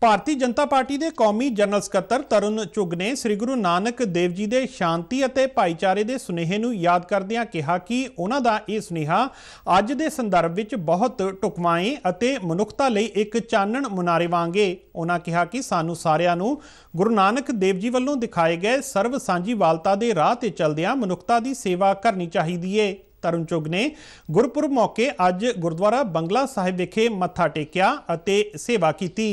ਭਾਰਤੀ ਜਨਤਾ party ਦੇ ਕੌਮੀ general ਸਕੱਤਰ ਤਰੁਣ ਚੁਗ ਨੇ ਸ੍ਰੀ ਗੁਰੂ ਨਾਨਕ ਦੇਵ ਜੀ ਦੇ ਸ਼ਾਂਤੀ ਅਤੇ ਭਾਈਚਾਰੇ ਦੇ ਸੁਨੇਹੇ ਨੂੰ ਯਾਦ ਕਰਦਿਆਂ ਕਿਹਾ ਕਿ ਉਹਨਾਂ ਦਾ ਇਹ ਸੁਨੇਹਾ ਅੱਜ ਦੇ ਸੰਦਰਭ ਵਿੱਚ ਬਹੁਤ ਟੁਕਮਾਏ ਅਤੇ ਮਨੁੱਖਤਾ ਲਈ ਇੱਕ ਚਾਨਣ ਮੁਨਾਰੇ ਵਾਂਗੇ ਉਹਨਾਂ ਕਿਹਾ ਕਿ ਸਾਨੂੰ ਸਾਰਿਆਂ ਨੂੰ ਗੁਰੂ ਨਾਨਕ ਦੇਵ ਜੀ ਵੱਲੋਂ ਦਿਖਾਏ ਗਏ ਸਰਵ ਸਾਂਝੀਵਾਲਤਾ ਦੇ ਰਾਹ ਤੇ ਚੱਲਦਿਆਂ ਮਨੁੱਖਤਾ ਦੀ ਸੇਵਾ ਕਰਨੀ ਚਾਹੀਦੀ ਏ ਤਰੁਣ ਚੁਗ ਨੇ ਗੁਰਪੁਰਬ ਮੌਕੇ ਅੱਜ ਗੁਰਦੁਆਰਾ ਬੰਗਲਾ ਸਾਹਿਬ ਵਿਖੇ ਮੱਥਾ ਟੇਕਿਆ ਅਤੇ ਸੇਵਾ ਕੀਤੀ